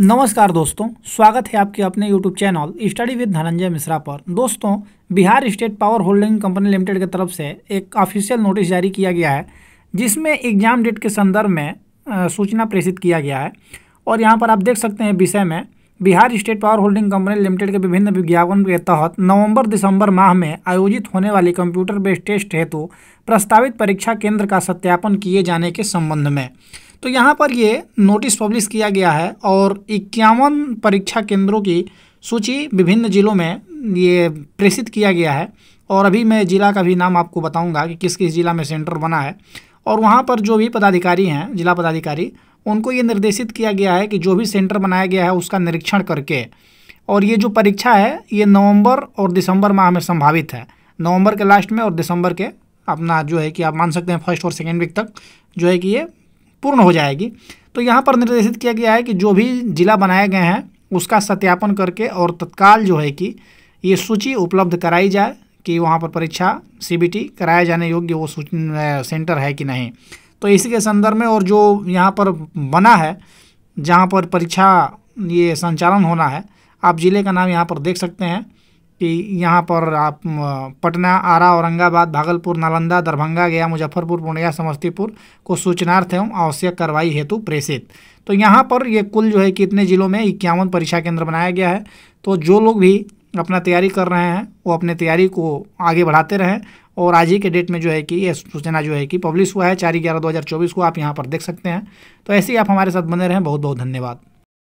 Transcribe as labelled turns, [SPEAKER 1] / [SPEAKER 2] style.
[SPEAKER 1] नमस्कार दोस्तों स्वागत है आपके अपने YouTube channel study with Dhananjay Mishra पर दोस्तों Bihar state power holding company limited की तरफ से एक ऑफिशियल नोटिस जारी किया गया है जिसमें एग्जाम डेट के संदर्भ में सूचना प्रेषित किया गया है और यहाँ पर आप देख सकते हैं विषय में Bihar state power holding company limited के विभिन्न विज्ञापन के तहत नवंबर दिसंबर माह में आयोजित होने वाले कंप्यूटर बेस्ड टेस्ट हेतु तो प्रस्तावित परीक्षा केंद्र का सत्यापन किए जाने के संबंध में तो यहाँ पर ये नोटिस पब्लिश किया गया है और इक्यावन परीक्षा केंद्रों की सूची विभिन्न जिलों में ये प्रेषित किया गया है और अभी मैं ज़िला का भी नाम आपको बताऊंगा कि किस किस ज़िला में सेंटर बना है और वहाँ पर जो भी पदाधिकारी हैं जिला पदाधिकारी उनको ये निर्देशित किया गया है कि जो भी सेंटर बनाया गया है उसका निरीक्षण करके और ये जो परीक्षा है ये नवंबर और दिसंबर माह में संभावित है नवंबर के लास्ट में और दिसंबर के अपना जो है कि आप मान सकते हैं फर्स्ट और सेकेंड वीक तक जो है कि ये पूर्ण हो जाएगी तो यहाँ पर निर्देशित किया गया है कि जो भी जिला बनाए गए हैं उसका सत्यापन करके और तत्काल जो है कि ये सूची उपलब्ध कराई जाए कि वहाँ पर परीक्षा सीबीटी कराए जाने योग्य वो सेंटर है कि नहीं तो इसी के संदर्भ में और जो यहाँ पर बना है जहाँ पर परीक्षा ये संचालन होना है आप ज़िले का नाम यहाँ पर देख सकते हैं कि यहाँ पर आप पटना आरा औरंगाबाद भागलपुर नालंदा दरभंगा गया मुजफ्फरपुर पूर्णिया समस्तीपुर को सूचनार्थ एवं आवश्यक कार्रवाई हेतु प्रेषित तो यहाँ पर ये कुल जो है कि इतने ज़िलों में इक्यावन परीक्षा केंद्र बनाया गया है तो जो लोग भी अपना तैयारी कर रहे हैं वो अपने तैयारी को आगे बढ़ाते रहें और आज ही के डेट में जो है कि ये सूचना जो है कि पब्लिश हुआ है चार ग्यारह दो हज़ार चौबीस को आप यहाँ पर देख सकते हैं तो ऐसे ही आप हमारे साथ बने रहें बहुत बहुत धन्यवाद